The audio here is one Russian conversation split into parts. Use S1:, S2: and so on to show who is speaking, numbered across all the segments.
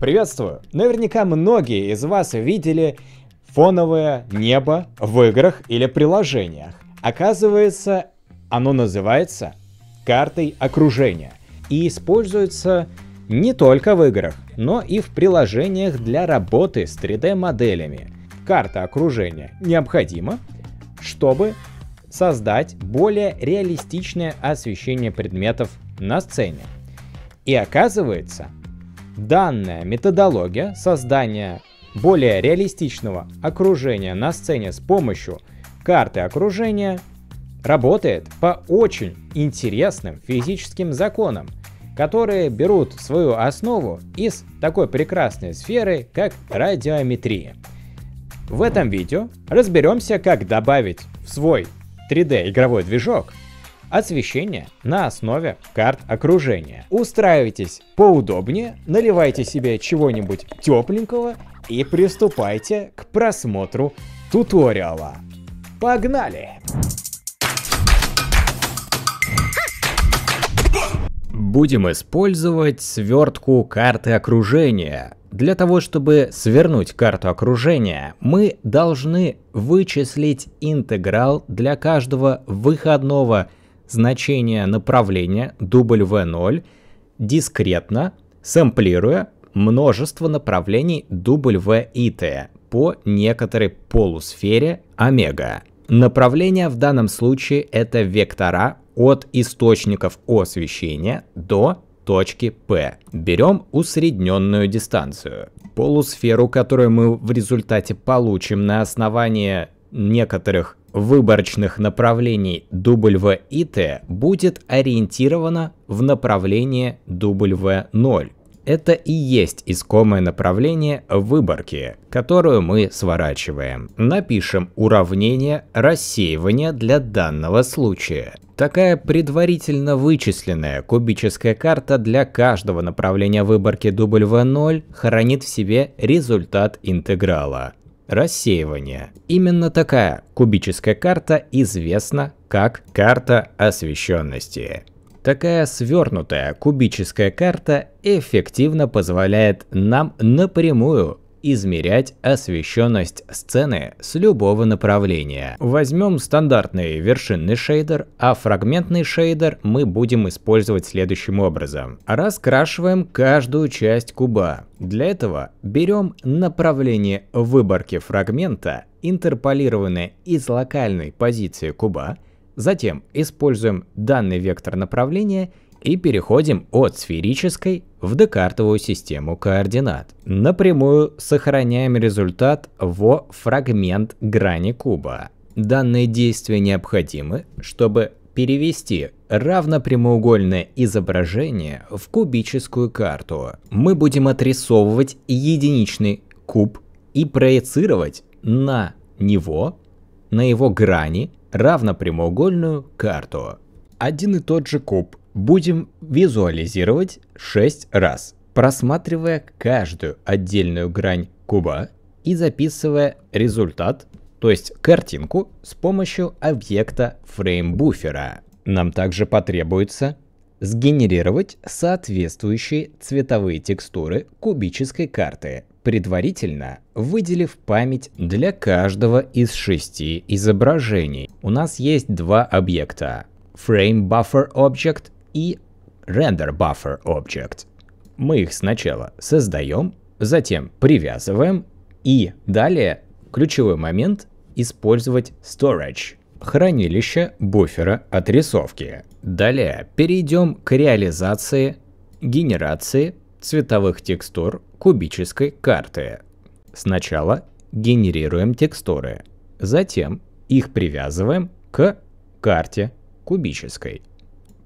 S1: Приветствую! Наверняка многие из вас видели фоновое небо в играх или приложениях. Оказывается, оно называется картой окружения и используется не только в играх, но и в приложениях для работы с 3D-моделями. Карта окружения необходима, чтобы создать более реалистичное освещение предметов на сцене. И оказывается, Данная методология создания более реалистичного окружения на сцене с помощью карты окружения работает по очень интересным физическим законам, которые берут свою основу из такой прекрасной сферы, как радиометрия. В этом видео разберемся, как добавить в свой 3D игровой движок освещение на основе карт окружения. Устраивайтесь поудобнее, наливайте себе чего-нибудь тепленького и приступайте к просмотру туториала. Погнали! Будем использовать свертку карты окружения. Для того, чтобы свернуть карту окружения, мы должны вычислить интеграл для каждого выходного значение направления W0 дискретно, сэмплируя множество направлений WIT по некоторой полусфере омега. Направления в данном случае это вектора от источников освещения до точки P. Берем усредненную дистанцию. Полусферу, которую мы в результате получим на основании некоторых выборочных направлений W будет ориентирована в направление W0. Это и есть искомое направление выборки, которую мы сворачиваем. Напишем уравнение рассеивания для данного случая. Такая предварительно вычисленная кубическая карта для каждого направления выборки W0 хранит в себе результат интеграла рассеивания. Именно такая кубическая карта известна как карта освещенности. Такая свернутая кубическая карта эффективно позволяет нам напрямую измерять освещенность сцены с любого направления. Возьмем стандартный вершинный шейдер, а фрагментный шейдер мы будем использовать следующим образом. Раскрашиваем каждую часть куба. Для этого берем направление выборки фрагмента, интерполированное из локальной позиции куба, затем используем данный вектор направления и переходим от сферической в декартовую систему координат. Напрямую сохраняем результат во фрагмент грани куба. Данные действия необходимы, чтобы перевести равнопрямоугольное изображение в кубическую карту. Мы будем отрисовывать единичный куб и проецировать на него, на его грани, равнопрямоугольную карту. Один и тот же куб будем визуализировать 6 раз, просматривая каждую отдельную грань куба и записывая результат, то есть картинку, с помощью объекта фреймбуфера. Нам также потребуется сгенерировать соответствующие цветовые текстуры кубической карты, предварительно выделив память для каждого из шести изображений. У нас есть два объекта – Frame Buffer и Render Buffer Object. Мы их сначала создаем, затем привязываем и далее ключевой момент использовать Storage хранилище буфера отрисовки. Далее перейдем к реализации генерации цветовых текстур кубической карты. Сначала генерируем текстуры, затем их привязываем к карте кубической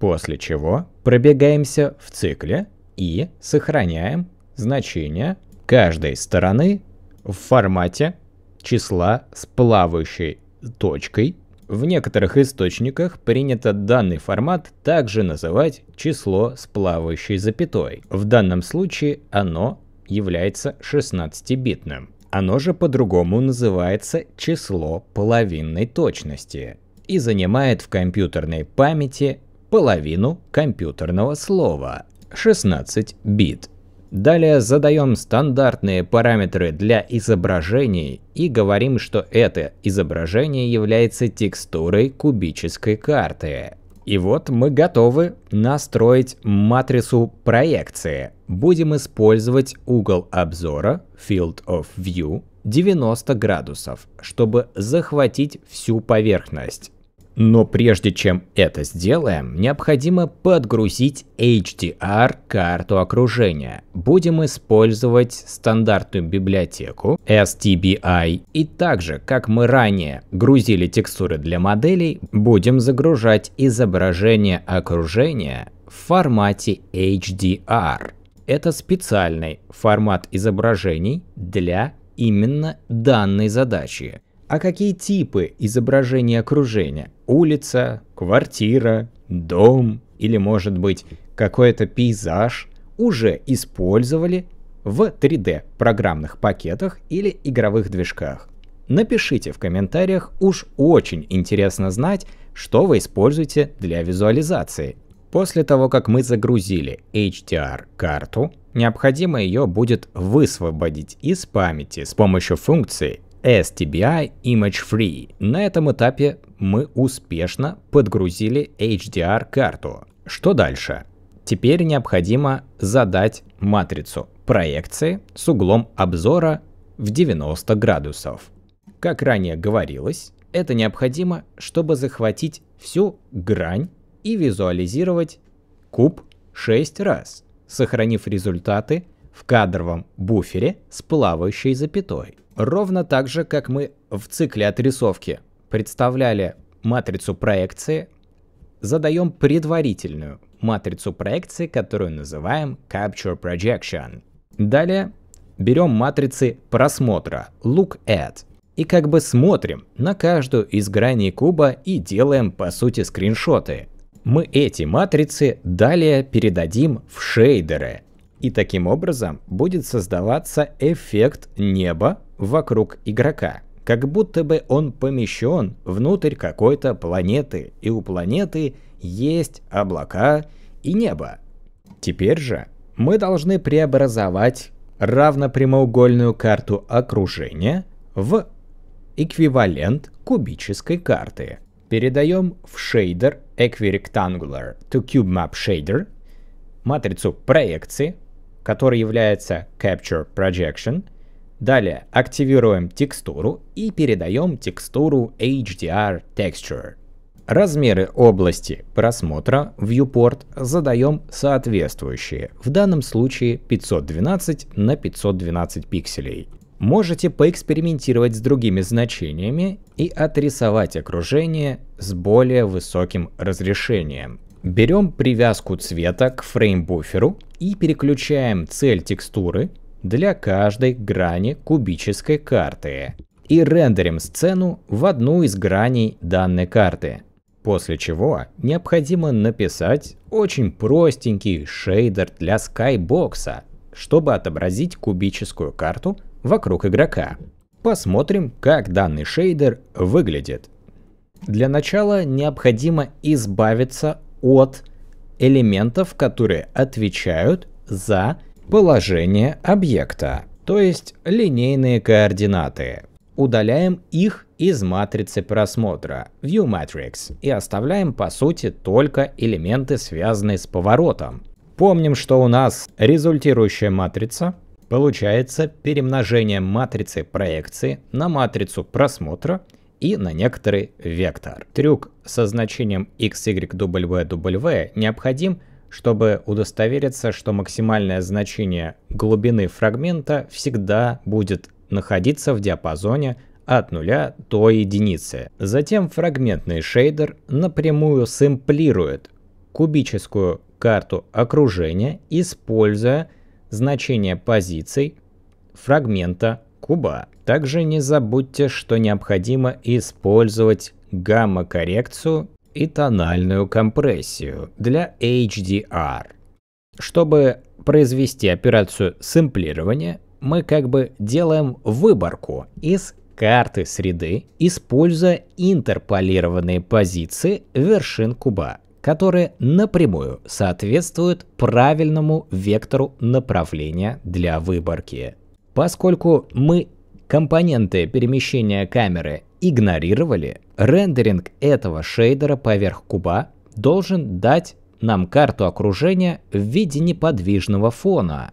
S1: после чего пробегаемся в цикле и сохраняем значение каждой стороны в формате числа с плавающей точкой. В некоторых источниках принято данный формат также называть число с плавающей запятой. В данном случае оно является 16-битным. Оно же по-другому называется число половинной точности и занимает в компьютерной памяти половину компьютерного слова 16 бит. Далее задаем стандартные параметры для изображений и говорим, что это изображение является текстурой кубической карты. И вот мы готовы настроить матрицу проекции. Будем использовать угол обзора Field of View 90 градусов, чтобы захватить всю поверхность. Но прежде чем это сделаем, необходимо подгрузить HDR карту окружения. Будем использовать стандартную библиотеку STBI и также, как мы ранее грузили текстуры для моделей, будем загружать изображение окружения в формате HDR. Это специальный формат изображений для именно данной задачи а какие типы изображения окружения. Улица, квартира, дом или, может быть, какой-то пейзаж уже использовали в 3D программных пакетах или игровых движках. Напишите в комментариях, уж очень интересно знать, что вы используете для визуализации. После того, как мы загрузили HDR-карту, необходимо ее будет высвободить из памяти с помощью функции STBI Image Free. На этом этапе мы успешно подгрузили HDR-карту. Что дальше? Теперь необходимо задать матрицу проекции с углом обзора в 90 градусов. Как ранее говорилось, это необходимо, чтобы захватить всю грань и визуализировать куб 6 раз, сохранив результаты в кадровом буфере с плавающей запятой. Ровно так же, как мы в цикле отрисовки представляли матрицу проекции, задаем предварительную матрицу проекции, которую называем Capture Projection. Далее берем матрицы просмотра Look At и как бы смотрим на каждую из граней куба и делаем по сути скриншоты. Мы эти матрицы далее передадим в шейдеры. И таким образом будет создаваться эффект неба вокруг игрока, как будто бы он помещен внутрь какой-то планеты, и у планеты есть облака и небо. Теперь же мы должны преобразовать равнопрямоугольную карту окружения в эквивалент кубической карты. Передаем в шейдер Equirectangular to Cube Map Shader матрицу проекции, которая является Capture Projection – Далее активируем текстуру и передаем текстуру HDR Texture. Размеры области просмотра viewport задаем соответствующие, в данном случае 512 на 512 пикселей. Можете поэкспериментировать с другими значениями и отрисовать окружение с более высоким разрешением. Берем привязку цвета к фреймбуферу и переключаем цель текстуры для каждой грани кубической карты и рендерим сцену в одну из граней данной карты. После чего необходимо написать очень простенький шейдер для скайбокса, чтобы отобразить кубическую карту вокруг игрока. Посмотрим, как данный шейдер выглядит. Для начала необходимо избавиться от элементов, которые отвечают за положение объекта, то есть линейные координаты. Удаляем их из матрицы просмотра View Matrix и оставляем по сути только элементы, связанные с поворотом. Помним, что у нас результирующая матрица получается перемножением матрицы проекции на матрицу просмотра и на некоторый вектор. Трюк со значением x, y, w, w необходим чтобы удостовериться, что максимальное значение глубины фрагмента всегда будет находиться в диапазоне от 0 до единицы. Затем фрагментный шейдер напрямую сэмплирует кубическую карту окружения, используя значение позиций фрагмента куба. Также не забудьте, что необходимо использовать гамма-коррекцию и тональную компрессию для HDR. Чтобы произвести операцию сэмплирования, мы как бы делаем выборку из карты среды, используя интерполированные позиции вершин куба, которые напрямую соответствуют правильному вектору направления для выборки. Поскольку мы компоненты перемещения камеры игнорировали, Рендеринг этого шейдера поверх куба должен дать нам карту окружения в виде неподвижного фона.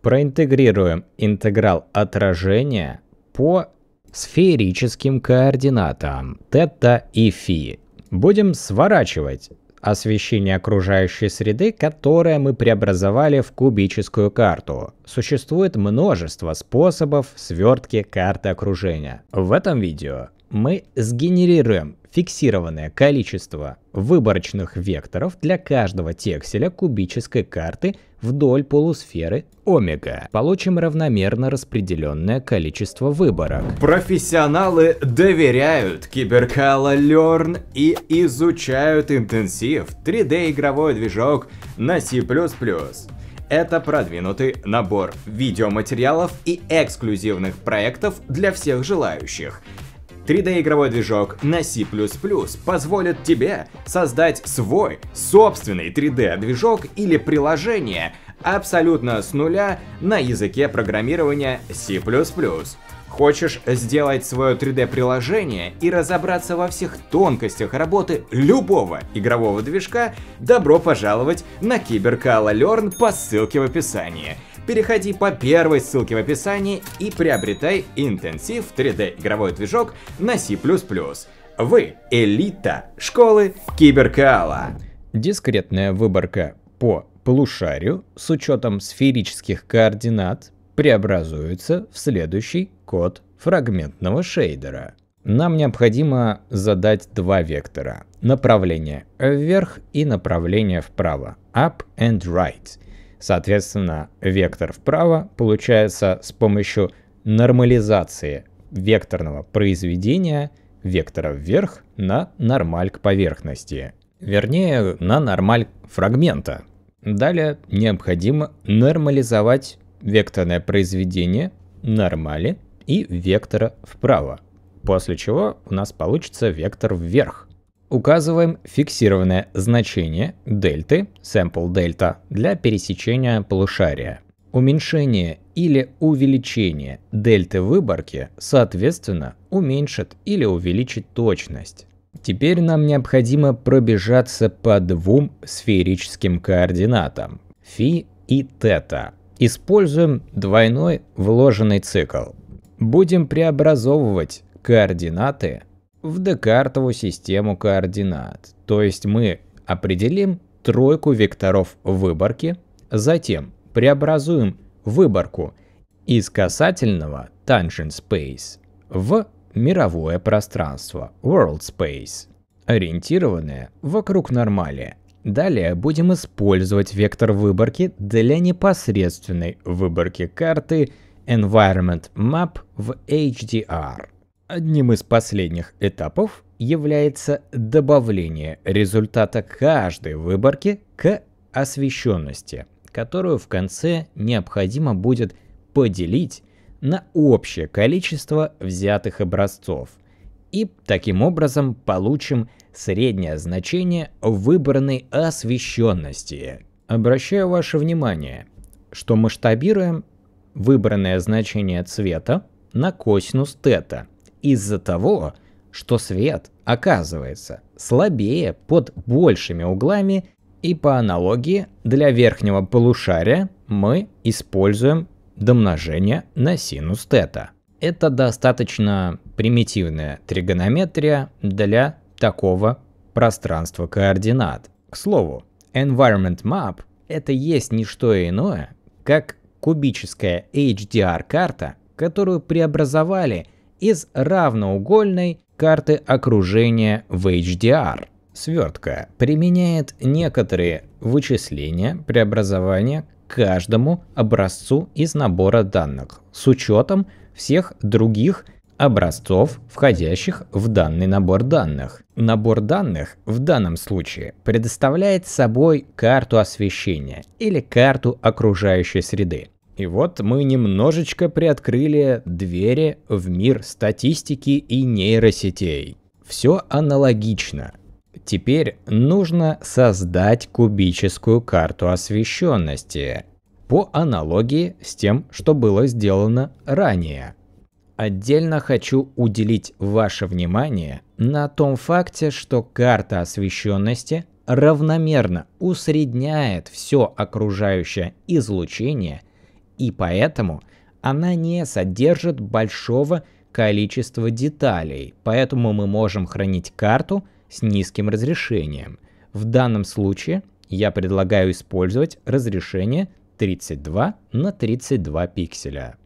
S1: Проинтегрируем интеграл отражения по сферическим координатам θ и φ. Будем сворачивать освещение окружающей среды, которое мы преобразовали в кубическую карту. Существует множество способов свертки карты окружения. В этом видео мы сгенерируем фиксированное количество выборочных векторов для каждого текселя кубической карты вдоль полусферы омега. Получим равномерно распределенное количество выборок. Профессионалы доверяют Киберкала Learn и изучают интенсив 3D игровой движок на C++. Это продвинутый набор видеоматериалов и эксклюзивных проектов для всех желающих – 3D-игровой движок на C++ позволит тебе создать свой собственный 3D-движок или приложение абсолютно с нуля на языке программирования C++. Хочешь сделать свое 3D-приложение и разобраться во всех тонкостях работы любого игрового движка? Добро пожаловать на Киберкала Learn по ссылке в описании переходи по первой ссылке в описании и приобретай интенсив 3D игровой движок на C++. Вы – элита школы Киберкала. Дискретная выборка по полушарию с учетом сферических координат преобразуется в следующий код фрагментного шейдера. Нам необходимо задать два вектора – направление вверх и направление вправо – up and right – Соответственно, вектор вправо получается с помощью нормализации векторного произведения вектора вверх на нормаль к поверхности. Вернее, на нормаль фрагмента. Далее необходимо нормализовать векторное произведение нормали и вектора вправо. После чего у нас получится вектор вверх. Указываем фиксированное значение дельты, sample delta для пересечения полушария. Уменьшение или увеличение дельты выборки, соответственно, уменьшит или увеличит точность. Теперь нам необходимо пробежаться по двум сферическим координатам – фи и тета. Используем двойной вложенный цикл. Будем преобразовывать координаты в Декартову систему координат. То есть мы определим тройку векторов выборки, затем преобразуем выборку из касательного Tangent Space в мировое пространство World Space, ориентированное вокруг нормали. Далее будем использовать вектор выборки для непосредственной выборки карты Environment Map в HDR – Одним из последних этапов является добавление результата каждой выборки к освещенности, которую в конце необходимо будет поделить на общее количество взятых образцов. И таким образом получим среднее значение выбранной освещенности. Обращаю ваше внимание, что масштабируем выбранное значение цвета на косинус тета из-за того, что свет оказывается слабее под большими углами, и по аналогии для верхнего полушария мы используем домножение на синус тета. Это достаточно примитивная тригонометрия для такого пространства координат. К слову, Environment Map — это есть не что иное, как кубическая HDR-карта, которую преобразовали из равноугольной карты окружения в HDR. Свертка применяет некоторые вычисления, преобразования каждому образцу из набора данных с учетом всех других образцов, входящих в данный набор данных. Набор данных в данном случае предоставляет собой карту освещения или карту окружающей среды. И вот мы немножечко приоткрыли двери в мир статистики и нейросетей. Все аналогично. Теперь нужно создать кубическую карту освещенности по аналогии с тем, что было сделано ранее. Отдельно хочу уделить ваше внимание на том факте, что карта освещенности равномерно усредняет все окружающее излучение и поэтому она не содержит большого количества деталей, поэтому мы можем хранить карту с низким разрешением. В данном случае я предлагаю использовать разрешение 32 на 32 пикселя.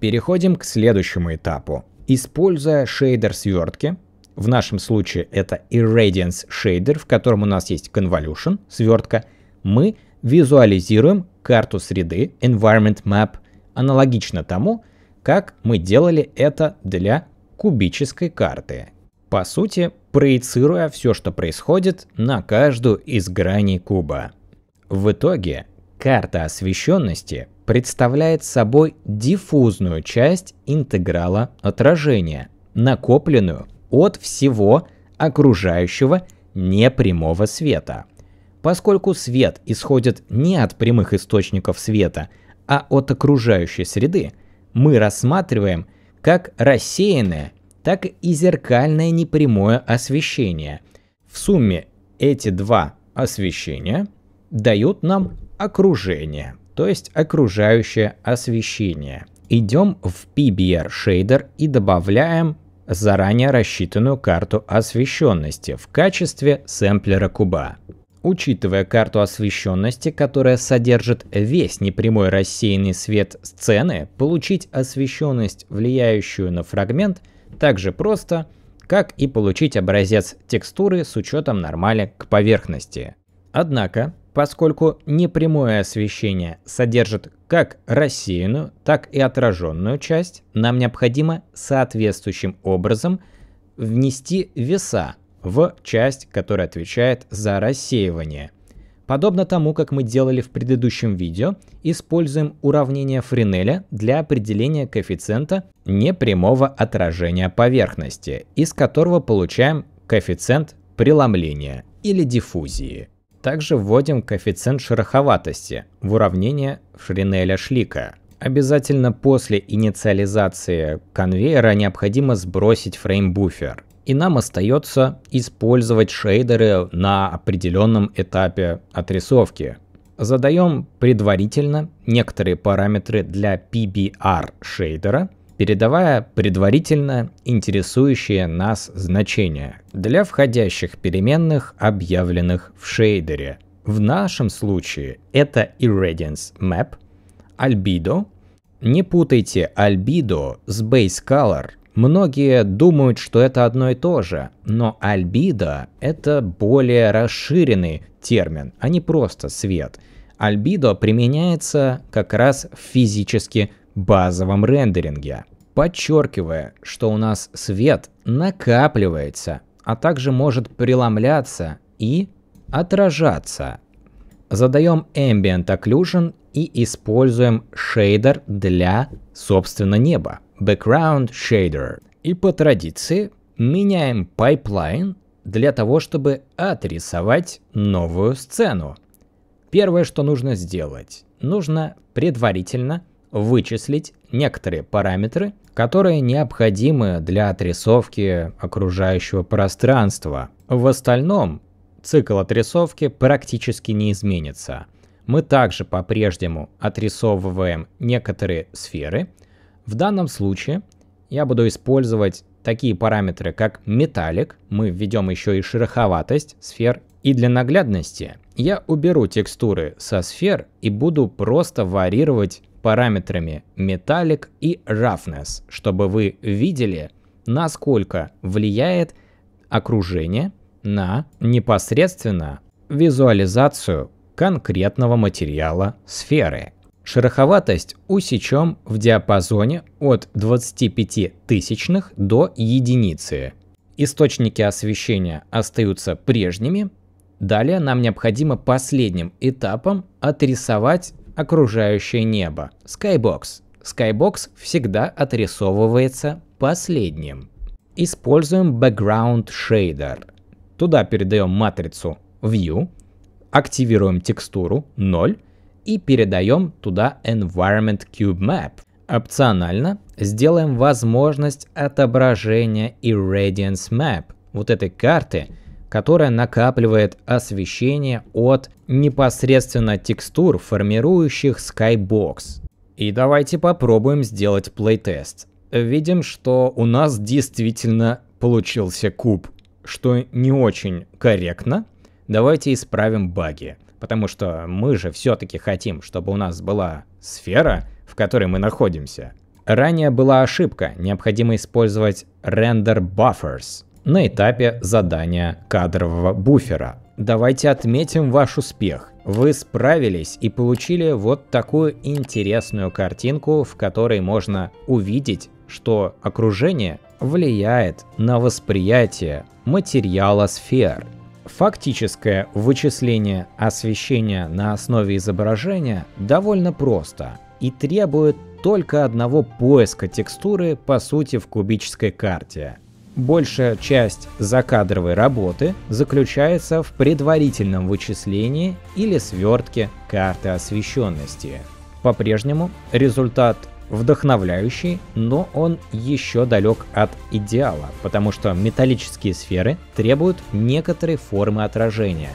S1: Переходим к следующему этапу. Используя шейдер свертки, в нашем случае это Irradiance шейдер, в котором у нас есть Convolution, свертка, мы визуализируем карту среды Environment Map аналогично тому, как мы делали это для кубической карты. По сути, проецируя все, что происходит на каждую из граней куба. В итоге карта освещенности представляет собой диффузную часть интеграла отражения, накопленную от всего окружающего непрямого света – поскольку свет исходит не от прямых источников света, а от окружающей среды, мы рассматриваем как рассеянное, так и зеркальное непрямое освещение. В сумме эти два освещения дают нам окружение, то есть окружающее освещение. Идем в PBR Shader и добавляем заранее рассчитанную карту освещенности в качестве сэмплера куба. Учитывая карту освещенности, которая содержит весь непрямой рассеянный свет сцены, получить освещенность, влияющую на фрагмент, так же просто, как и получить образец текстуры с учетом нормали к поверхности. Однако, поскольку непрямое освещение содержит как рассеянную, так и отраженную часть, нам необходимо соответствующим образом внести веса в часть, которая отвечает за рассеивание. Подобно тому, как мы делали в предыдущем видео, используем уравнение Френеля для определения коэффициента непрямого отражения поверхности, из которого получаем коэффициент преломления или диффузии. Также вводим коэффициент шероховатости в уравнение Френеля-Шлика. Обязательно после инициализации конвейера необходимо сбросить фреймбуфер и нам остается использовать шейдеры на определенном этапе отрисовки. Задаем предварительно некоторые параметры для PBR шейдера, передавая предварительно интересующие нас значения для входящих переменных, объявленных в шейдере. В нашем случае это Irradiance Map, Albedo. Не путайте Albedo с Base Color – Многие думают, что это одно и то же, но альбидо – это более расширенный термин, а не просто свет. Альбидо применяется как раз в физически базовом рендеринге, подчеркивая, что у нас свет накапливается, а также может преломляться и отражаться. Задаем Ambient Occlusion и используем шейдер для, собственно, неба. Background Shader. И по традиции меняем pipeline для того, чтобы отрисовать новую сцену. Первое, что нужно сделать, нужно предварительно вычислить некоторые параметры, которые необходимы для отрисовки окружающего пространства. В остальном цикл отрисовки практически не изменится. Мы также по-прежнему отрисовываем некоторые сферы – в данном случае я буду использовать такие параметры, как металлик, мы введем еще и шероховатость сфер, и для наглядности я уберу текстуры со сфер и буду просто варьировать параметрами металлик и roughness, чтобы вы видели, насколько влияет окружение на непосредственно визуализацию конкретного материала сферы. Шероховатость усечем в диапазоне от 25 тысячных до единицы. Источники освещения остаются прежними. Далее нам необходимо последним этапом отрисовать окружающее небо. Skybox. Skybox всегда отрисовывается последним. Используем Background Shader. Туда передаем матрицу View, активируем текстуру 0 и передаем туда Environment Cube Map. Опционально сделаем возможность отображения Irradiance Map, вот этой карты, которая накапливает освещение от непосредственно текстур, формирующих Skybox. И давайте попробуем сделать плейтест. Видим, что у нас действительно получился куб, что не очень корректно. Давайте исправим баги потому что мы же все-таки хотим, чтобы у нас была сфера, в которой мы находимся. Ранее была ошибка, необходимо использовать render buffers на этапе задания кадрового буфера. Давайте отметим ваш успех. Вы справились и получили вот такую интересную картинку, в которой можно увидеть, что окружение влияет на восприятие материала сфер. Фактическое вычисление освещения на основе изображения довольно просто и требует только одного поиска текстуры по сути в кубической карте. Большая часть закадровой работы заключается в предварительном вычислении или свертке карты освещенности. По-прежнему результат вдохновляющий, но он еще далек от идеала, потому что металлические сферы требуют некоторой формы отражения,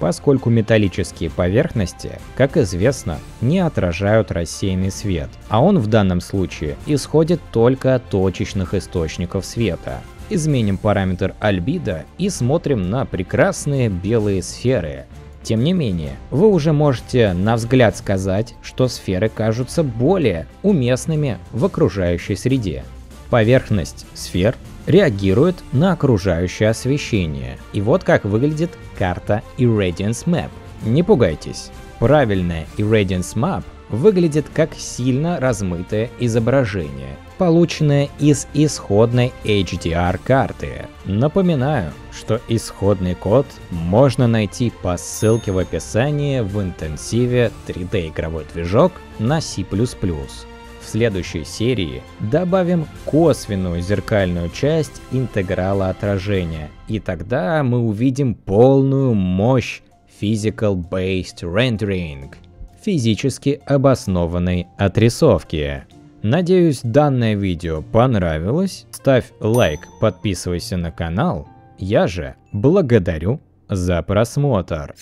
S1: поскольку металлические поверхности, как известно, не отражают рассеянный свет, а он в данном случае исходит только от точечных источников света. Изменим параметр альбидо и смотрим на прекрасные белые сферы, тем не менее, вы уже можете на взгляд сказать, что сферы кажутся более уместными в окружающей среде. Поверхность сфер реагирует на окружающее освещение. И вот как выглядит карта Irradiance Map. Не пугайтесь, правильная Irradiance Map выглядит как сильно размытое изображение, полученная из исходной HDR карты. Напоминаю, что исходный код можно найти по ссылке в описании в интенсиве 3D игровой движок на C++. В следующей серии добавим косвенную зеркальную часть интеграла отражения, и тогда мы увидим полную мощь Physical Based Rendering – физически обоснованной отрисовки. Надеюсь, данное видео понравилось. Ставь лайк, подписывайся на канал. Я же благодарю за просмотр.